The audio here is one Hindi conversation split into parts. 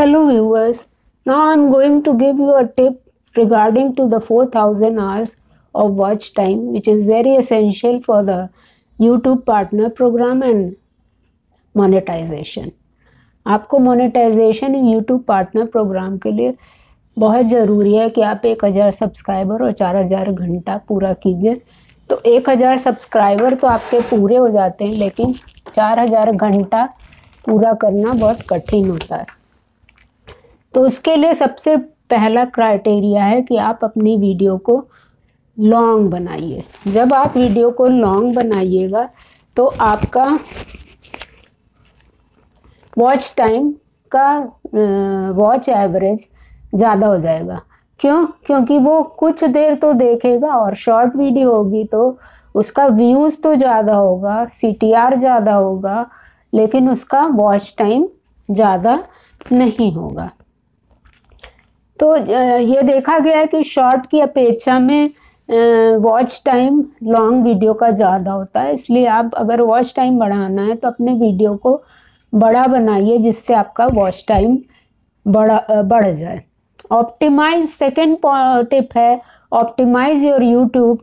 Hello viewers, now am going going to give you a tip regarding to the 4000 hours of watch time which is very essential for the YouTube partner program and monetization आपको मोनेटाइजेशन यूट्यूब पार्टनर प्रोग्राम के लिए बहुत ज़रूरी है कि आप एक हज़ार सब्सक्राइबर और चार हज़ार घंटा पूरा कीजिए तो एक हज़ार सब्सक्राइबर तो आपके पूरे हो जाते हैं लेकिन चार हज़ार घंटा पूरा करना बहुत कठिन होता है तो उसके लिए सबसे पहला क्राइटेरिया है कि आप अपनी वीडियो को लॉन्ग बनाइए जब आप वीडियो को लॉन्ग बनाइएगा तो आपका वॉच टाइम का वॉच एवरेज ज़्यादा हो जाएगा क्यों क्योंकि वो कुछ देर तो देखेगा और शॉर्ट वीडियो होगी तो उसका व्यूज़ तो ज़्यादा होगा सी ज़्यादा होगा लेकिन उसका वॉच टाइम ज़्यादा नहीं होगा तो ये देखा गया है कि शॉर्ट की अपेक्षा में वॉच टाइम लॉन्ग वीडियो का ज़्यादा होता है इसलिए आप अगर वॉच टाइम बढ़ाना है तो अपने वीडियो को बड़ा बनाइए जिससे आपका वॉच टाइम बढ़ा बढ़ जाए ऑप्टिमाइज सेकेंड टिप है optimize your YouTube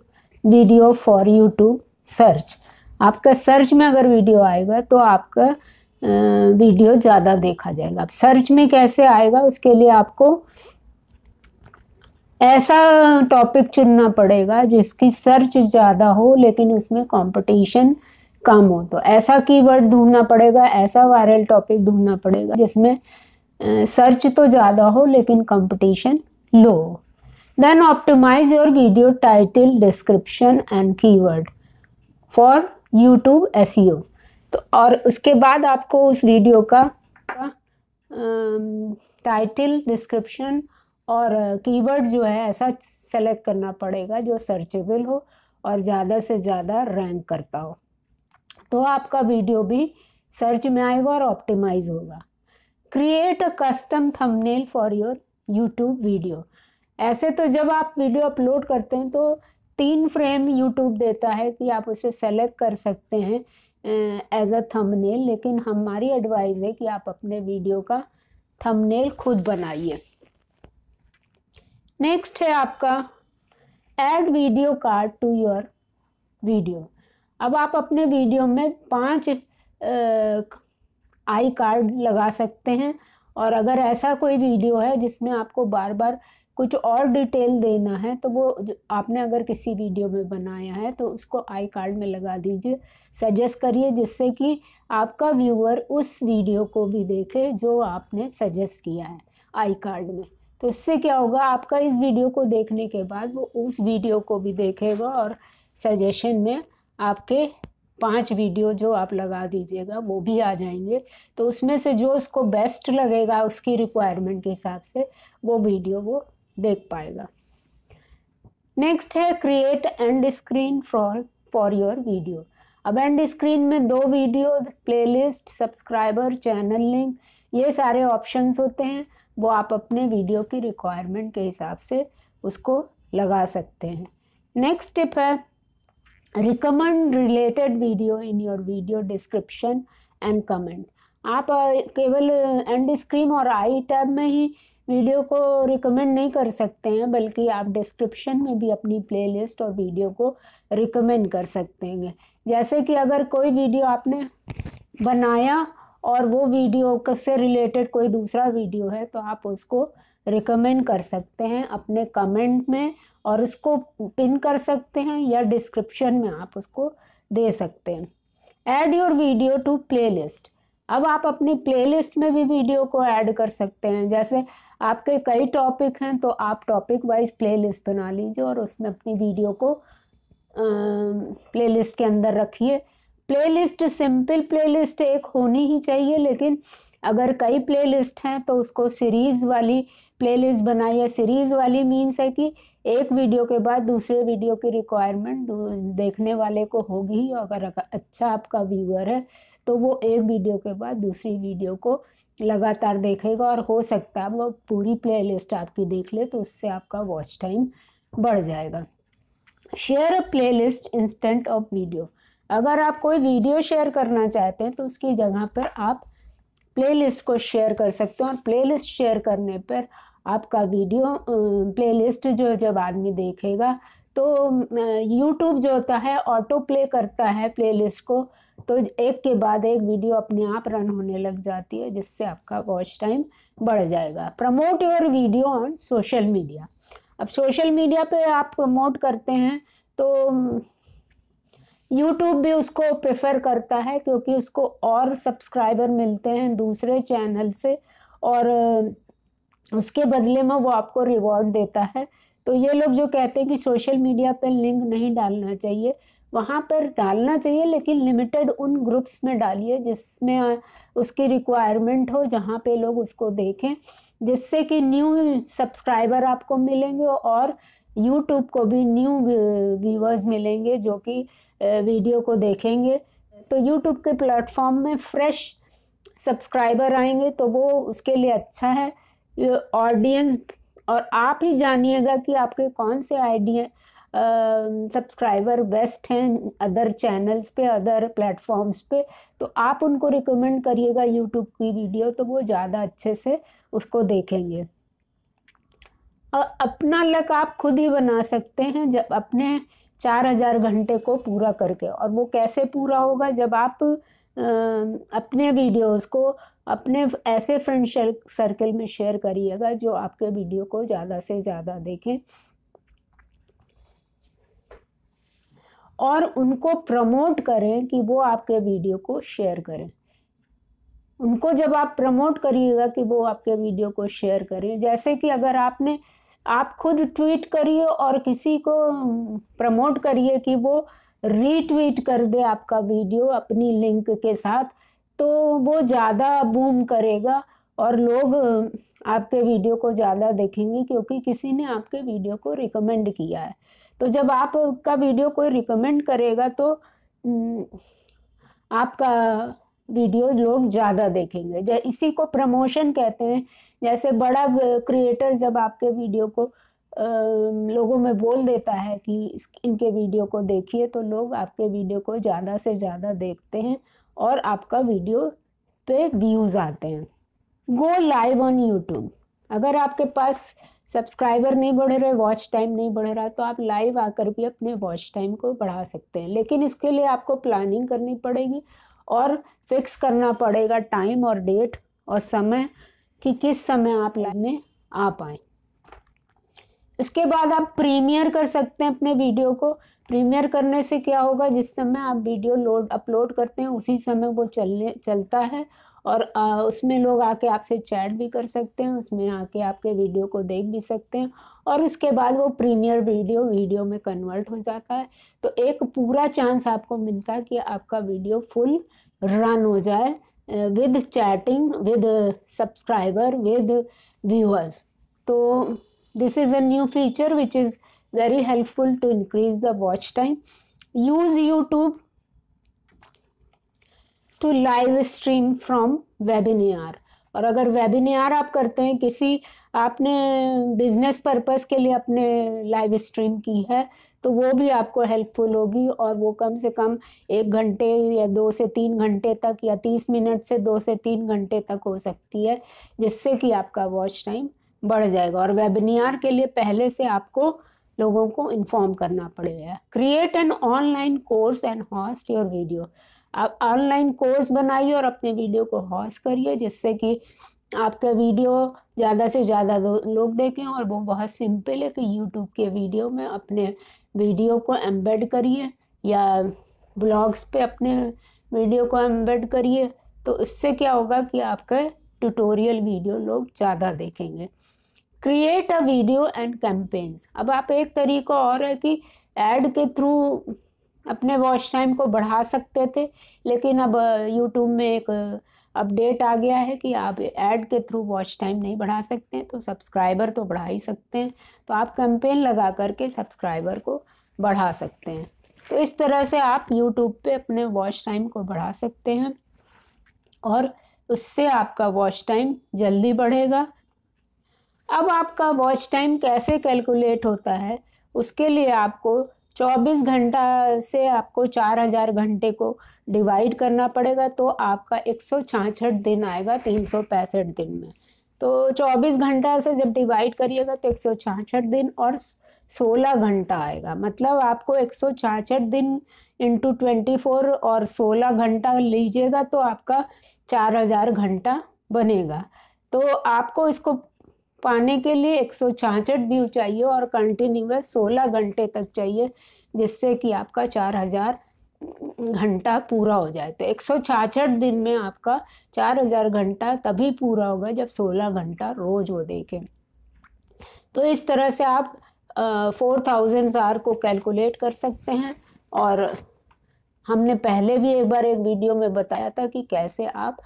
video for YouTube search आपका सर्च में अगर वीडियो आएगा तो आपका वीडियो ज़्यादा देखा जाएगा अब सर्च में कैसे आएगा उसके लिए आपको ऐसा टॉपिक चुनना पड़ेगा जिसकी सर्च ज़्यादा हो लेकिन उसमें कंपटीशन कम हो तो ऐसा कीवर्ड ढूंढना पड़ेगा ऐसा वायरल टॉपिक ढूंढना पड़ेगा जिसमें सर्च तो ज़्यादा हो लेकिन कंपटीशन लो हो then optimize your video title description and keyword for YouTube एस तो और उसके बाद आपको उस वीडियो का टाइटल डिस्क्रिप्शन और कीवर्ड जो है ऐसा सेलेक्ट करना पड़ेगा जो सर्चेबल हो और ज़्यादा से ज़्यादा रैंक करता हो तो आपका वीडियो भी सर्च में आएगा और ऑप्टिमाइज होगा create a custom thumbnail for your YouTube video ऐसे तो जब आप वीडियो अपलोड करते हैं तो तीन फ्रेम यूट्यूब देता है कि आप उसे सेलेक्ट कर सकते हैं एज अ थंबनेल लेकिन हमारी एडवाइज़ है कि आप अपने वीडियो का थंबनेल खुद बनाइए नेक्स्ट है आपका add video card to your video अब आप अपने वीडियो में पांच आई कार्ड लगा सकते हैं और अगर ऐसा कोई वीडियो है जिसमें आपको बार बार कुछ और डिटेल देना है तो वो आपने अगर किसी वीडियो में बनाया है तो उसको आई कार्ड में लगा दीजिए सजेस्ट करिए जिससे कि आपका व्यूअर उस वीडियो को भी देखे जो आपने सजेस्ट किया है आई कार्ड में तो उससे क्या होगा आपका इस वीडियो को देखने के बाद वो उस वीडियो को भी देखेगा और सजेशन में आपके पांच वीडियो जो आप लगा दीजिएगा वो भी आ जाएंगे तो उसमें से जो उसको बेस्ट लगेगा उसकी रिक्वायरमेंट के हिसाब से वो वीडियो वो देख पाएगा नेक्स्ट है create end screen for for your video अब एंड स्क्रीन में दो video playlist subscriber channel link ये सारे ऑप्शंस होते हैं वो आप अपने वीडियो की रिक्वायरमेंट के हिसाब से उसको लगा सकते हैं नेक्स्ट टिप है recommend related video in your video description and comment आप केवल एंड स्क्रीन और आई टैब में ही वीडियो को रिकमेंड नहीं कर सकते हैं बल्कि आप डिस्क्रिप्शन में भी अपनी प्लेलिस्ट और वीडियो को रिकमेंड कर सकते हैं जैसे कि अगर कोई वीडियो आपने बनाया और वो वीडियो से रिलेटेड कोई दूसरा वीडियो है तो आप उसको रिकमेंड कर सकते हैं अपने कमेंट में और उसको पिन कर सकते हैं या डिस्क्रिप्शन में आप उसको दे सकते हैं add your video to playlist अब आप अपनी प्लेलिस्ट में भी वीडियो को ऐड कर सकते हैं जैसे आपके कई टॉपिक हैं तो आप टॉपिक वाइज प्लेलिस्ट बना लीजिए और उसमें अपनी वीडियो को प्लेलिस्ट के अंदर रखिए प्लेलिस्ट सिंपल प्लेलिस्ट एक होनी ही चाहिए लेकिन अगर कई प्लेलिस्ट हैं तो उसको सीरीज़ वाली प्लेलिस्ट या सीरीज़ वाली मीन्स है कि एक वीडियो के बाद दूसरे वीडियो की रिक्वायरमेंट देखने वाले को होगी ही अगर अच्छा आपका व्यूअर है तो वो एक वीडियो के बाद दूसरी वीडियो को लगातार देखेगा और हो सकता है वो पूरी प्लेलिस्ट आपकी देख ले तो उससे आपका वॉच टाइम बढ़ जाएगा share a playlist instant of video अगर आप कोई वीडियो शेयर करना चाहते हैं तो उसकी जगह पर आप प्लेलिस्ट को शेयर कर सकते हैं और प्लेलिस्ट शेयर करने पर आपका वीडियो प्लेलिस्ट जो जब आदमी देखेगा तो यूट्यूब जो होता है ऑटो प्ले करता है प्लेलिस्ट को तो एक के बाद एक वीडियो अपने आप रन होने लग जाती है जिससे आपका वॉच टाइम बढ़ जाएगा promote your video on social media अब सोशल मीडिया पे आप प्रमोट करते हैं तो यूट्यूब भी उसको प्रेफर करता है क्योंकि उसको और सब्सक्राइबर मिलते हैं दूसरे चैनल से और उसके बदले में वो आपको रिवॉर्ड देता है तो ये लोग जो कहते हैं कि सोशल मीडिया पर लिंक नहीं डालना चाहिए वहाँ पर डालना चाहिए लेकिन लिमिटेड उन ग्रुप्स में डालिए जिसमें उसकी रिक्वायरमेंट हो जहाँ पे लोग उसको देखें जिससे कि न्यू सब्सक्राइबर आपको मिलेंगे और यूट्यूब को भी न्यू व्यूवर्स मिलेंगे जो कि वीडियो को देखेंगे तो यूट्यूब के प्लेटफॉर्म में फ्रेश सब्सक्राइबर आएंगे तो वो उसके लिए अच्छा है ऑडियंस और आप ही जानिएगा कि आपके कौन से आइडिया सब्सक्राइबर बेस्ट हैं अदर चैनल्स पे अदर प्लेटफॉर्म्स पे तो आप उनको रिकमेंड करिएगा यूट्यूब की वीडियो तो वो ज़्यादा अच्छे से उसको देखेंगे और अपना लक आप खुद ही बना सकते हैं जब अपने चार हजार घंटे को पूरा करके और वो कैसे पूरा होगा जब आप अपने वीडियोस को अपने ऐसे फ्रेंड सर्कल में शेयर करिएगा जो आपके वीडियो को ज़्यादा से ज़्यादा देखें और उनको प्रमोट करें कि वो आपके वीडियो को शेयर करें उनको जब आप प्रमोट करिएगा कि वो आपके वीडियो को शेयर करें जैसे कि अगर आपने आप खुद ट्वीट करिए और किसी को प्रमोट करिए कि वो रीट्वीट कर दे आपका वीडियो अपनी लिंक के साथ तो वो ज़्यादा बूम करेगा और लोग आपके वीडियो को ज़्यादा देखेंगे क्योंकि किसी ने आपके वीडियो को रिकमेंड किया है तो जब आपका वीडियो कोई रिकमेंड करेगा तो आपका वीडियो लोग ज़्यादा देखेंगे इसी को प्रमोशन कहते हैं जैसे बड़ा क्रिएटर जब आपके वीडियो को लोगों में बोल देता है कि इनके वीडियो को देखिए तो लोग आपके वीडियो को ज़्यादा से ज़्यादा देखते हैं और आपका वीडियो पे व्यूज़ आते हैं गो लाइव ऑन यूट्यूब अगर आपके पास सब्सक्राइबर नहीं बढ़ रहे वॉच टाइम नहीं बढ़ रहा तो आप लाइव आकर भी अपने वॉच टाइम को बढ़ा सकते हैं लेकिन इसके लिए आपको प्लानिंग करनी पड़ेगी और फिक्स करना पड़ेगा टाइम और डेट और समय कि किस समय आप लाइन में आ पाए इसके बाद आप प्रीमियर कर सकते हैं अपने वीडियो को प्रीमियर करने से क्या होगा जिस समय आप वीडियो लोड अपलोड करते हैं उसी समय वो चलने चलता है और उसमें लोग आके आपसे चैट भी कर सकते हैं उसमें आके आपके वीडियो को देख भी सकते हैं और उसके बाद वो प्रीमियर वीडियो वीडियो में कन्वर्ट हो जाता है तो एक पूरा चांस आपको मिलता है कि आपका वीडियो फुल रन हो जाए with chatting with subscriber with viewers तो this is a new feature which is very helpful to increase the watch time use YouTube to live stream from webinar और अगर वेबिनार आप करते हैं किसी आपने बिजनेस पर्पस के लिए अपने लाइव स्ट्रीम की है तो वो भी आपको हेल्पफुल होगी और वो कम से कम एक घंटे या दो से तीन घंटे तक या तीस मिनट से दो से तीन घंटे तक हो सकती है जिससे कि आपका वॉच टाइम बढ़ जाएगा और वेबिनार के लिए पहले से आपको लोगों को इन्फॉर्म करना पड़ेगा create an online course and host your video आप ऑनलाइन कोर्स बनाइए और अपने वीडियो को हॉस्ट करिए जिससे कि आपका वीडियो ज़्यादा से ज़्यादा लोग देखें और वो बहुत सिंपल है कि यूट्यूब के वीडियो में अपने वीडियो को एम्बेड करिए या ब्लॉग्स पे अपने वीडियो को एम्बेड करिए तो इससे क्या होगा कि आपके ट्यूटोरियल वीडियो लोग ज़्यादा देखेंगे create a video and campaigns अब आप एक तरीका और है कि एड के थ्रू अपने वॉच टाइम को बढ़ा सकते थे लेकिन अब यूट्यूब में एक अपडेट आ गया है कि आप ऐड के थ्रू वॉच टाइम नहीं बढ़ा सकते तो सब्सक्राइबर तो बढ़ा ही सकते हैं तो आप कैंपेन लगा करके सब्सक्राइबर को बढ़ा सकते हैं तो इस तरह से आप यूट्यूब पे अपने वॉच टाइम को बढ़ा सकते हैं और उससे आपका वॉच टाइम जल्दी बढ़ेगा अब आपका वॉच टाइम कैसे कैलकुलेट होता है उसके लिए आपको 24 घंटा से आपको 4000 घंटे को डिवाइड करना पड़ेगा तो आपका एक दिन आएगा तीन दिन में तो 24 घंटा से जब डिवाइड करिएगा तो एक दिन और 16 घंटा आएगा मतलब आपको एक दिन इंटू ट्वेंटी फोर और सोलह घंटा लीजिएगा तो आपका चार हज़ार घंटा बनेगा तो आपको इसको पाने के लिए एक सौ छाछठ व्यू चाहिए और कंटिन्यूस सोलह घंटे तक चाहिए जिससे कि आपका चार हज़ार घंटा पूरा हो जाए तो एक दिन में आपका 4000 घंटा तभी पूरा होगा जब 16 घंटा रोज वो देखें तो इस तरह से आप फोर थाउजेंड आर को कैलकुलेट कर सकते हैं और हमने पहले भी एक बार एक वीडियो में बताया था कि कैसे आप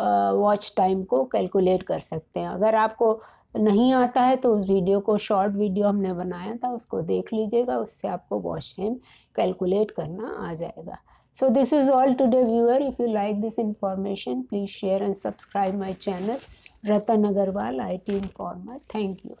वॉच टाइम को कैलकुलेट कर सकते हैं अगर आपको नहीं आता है तो उस वीडियो को शॉर्ट वीडियो हमने बनाया था उसको देख लीजिएगा उससे आपको वॉच टाइम कैलकुलेट करना आ जाएगा So this is all today viewer. If you like this information, please share and subscribe my channel. Ratan Agarwal, IT Informer. Thank you.